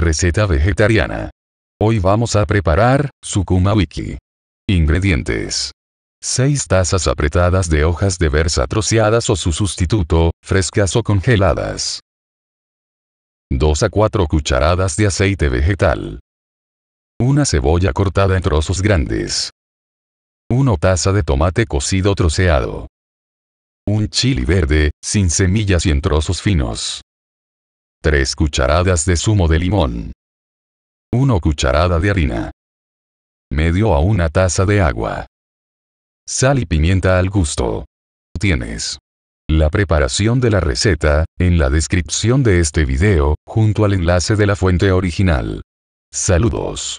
Receta vegetariana. Hoy vamos a preparar, Sukuma Wiki. Ingredientes. 6 tazas apretadas de hojas de berza troceadas o su sustituto, frescas o congeladas. 2 a 4 cucharadas de aceite vegetal. Una cebolla cortada en trozos grandes. 1 taza de tomate cocido troceado. Un chili verde, sin semillas y en trozos finos. 3 cucharadas de zumo de limón. 1 cucharada de harina. Medio a una taza de agua. Sal y pimienta al gusto. Tienes la preparación de la receta, en la descripción de este video, junto al enlace de la fuente original. Saludos.